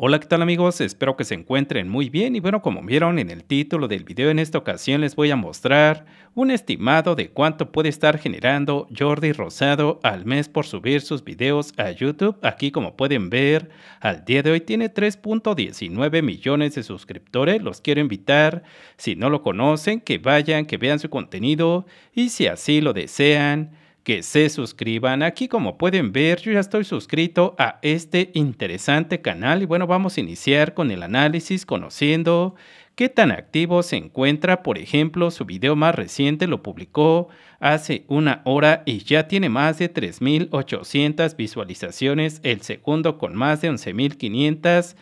Hola, ¿qué tal amigos? Espero que se encuentren muy bien y bueno, como vieron en el título del video en esta ocasión les voy a mostrar un estimado de cuánto puede estar generando Jordi Rosado al mes por subir sus videos a YouTube. Aquí como pueden ver, al día de hoy tiene 3.19 millones de suscriptores. Los quiero invitar, si no lo conocen, que vayan, que vean su contenido y si así lo desean que se suscriban. Aquí como pueden ver, yo ya estoy suscrito a este interesante canal y bueno, vamos a iniciar con el análisis conociendo qué tan activo se encuentra. Por ejemplo, su video más reciente lo publicó hace una hora y ya tiene más de 3.800 visualizaciones, el segundo con más de 11.500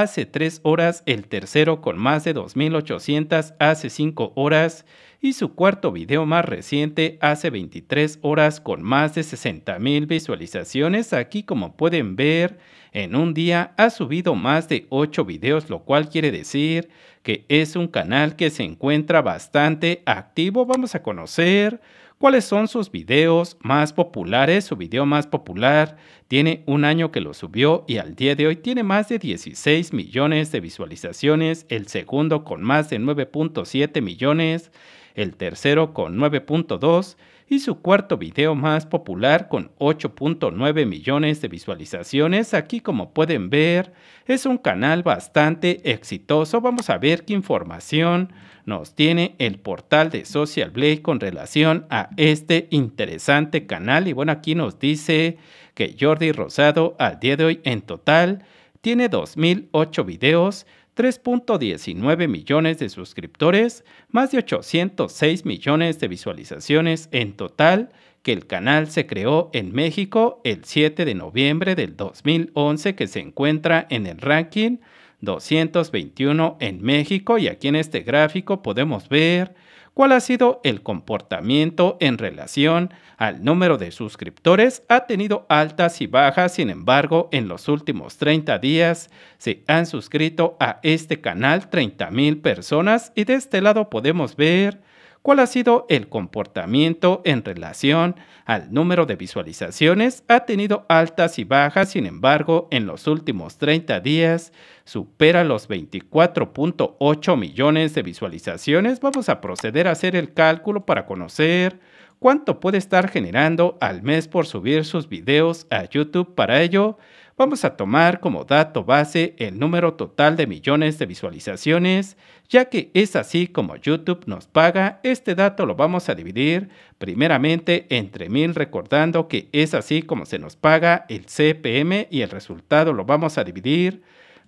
hace 3 horas el tercero con más de 2.800 hace 5 horas y su cuarto video más reciente hace 23 horas con más de 60.000 visualizaciones. Aquí como pueden ver, en un día ha subido más de 8 videos, lo cual quiere decir que es un canal que se encuentra bastante activo. Vamos a conocer cuáles son sus videos más populares. Su video más popular tiene un año que lo subió y al día de hoy tiene más de 16 millones de visualizaciones, el segundo con más de 9.7 millones el tercero con 9.2 y su cuarto video más popular con 8.9 millones de visualizaciones. Aquí como pueden ver es un canal bastante exitoso. Vamos a ver qué información nos tiene el portal de Social Blade con relación a este interesante canal. Y bueno, aquí nos dice que Jordi Rosado al día de hoy en total tiene 2008 videos, 3.19 millones de suscriptores, más de 806 millones de visualizaciones en total, que el canal se creó en México el 7 de noviembre del 2011 que se encuentra en el ranking 221 en México y aquí en este gráfico podemos ver cuál ha sido el comportamiento en relación al número de suscriptores ha tenido altas y bajas, sin embargo, en los últimos 30 días se han suscrito a este canal 30.000 personas y de este lado podemos ver cuál ha sido el comportamiento en relación al número de visualizaciones, ha tenido altas y bajas, sin embargo, en los últimos 30 días supera los 24.8 millones de visualizaciones. Vamos a proceder a hacer el cálculo para conocer cuánto puede estar generando al mes por subir sus videos a YouTube. Para ello, Vamos a tomar como dato base el número total de millones de visualizaciones, ya que es así como YouTube nos paga. Este dato lo vamos a dividir primeramente entre mil, recordando que es así como se nos paga el CPM y el resultado lo vamos a dividir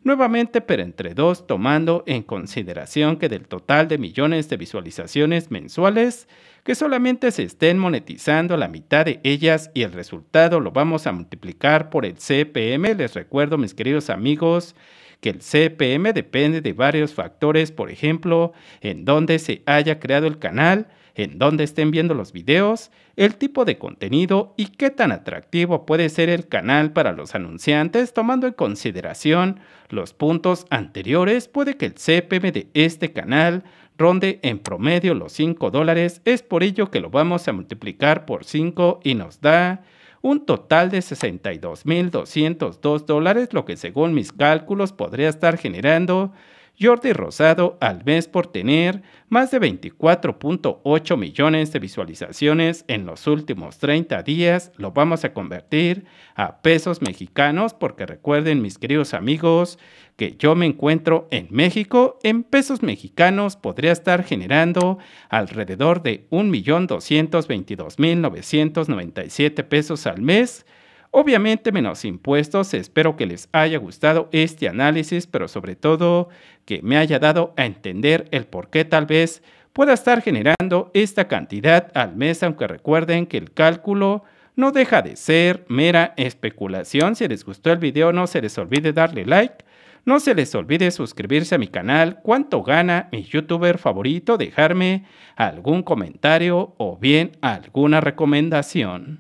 Nuevamente, pero entre dos, tomando en consideración que del total de millones de visualizaciones mensuales, que solamente se estén monetizando la mitad de ellas y el resultado lo vamos a multiplicar por el CPM. Les recuerdo, mis queridos amigos, que el CPM depende de varios factores, por ejemplo, en dónde se haya creado el canal, en dónde estén viendo los videos, el tipo de contenido y qué tan atractivo puede ser el canal para los anunciantes, tomando en consideración los puntos anteriores, puede que el CPM de este canal ronde en promedio los 5 dólares, es por ello que lo vamos a multiplicar por 5 y nos da un total de 62.202 dólares, lo que según mis cálculos podría estar generando Jordi Rosado al mes por tener más de 24.8 millones de visualizaciones en los últimos 30 días, lo vamos a convertir a pesos mexicanos porque recuerden mis queridos amigos que yo me encuentro en México, en pesos mexicanos podría estar generando alrededor de 1.222.997 pesos al mes Obviamente menos impuestos, espero que les haya gustado este análisis, pero sobre todo que me haya dado a entender el por qué tal vez pueda estar generando esta cantidad al mes, aunque recuerden que el cálculo no deja de ser mera especulación. Si les gustó el video no se les olvide darle like, no se les olvide suscribirse a mi canal, cuánto gana mi youtuber favorito, dejarme algún comentario o bien alguna recomendación.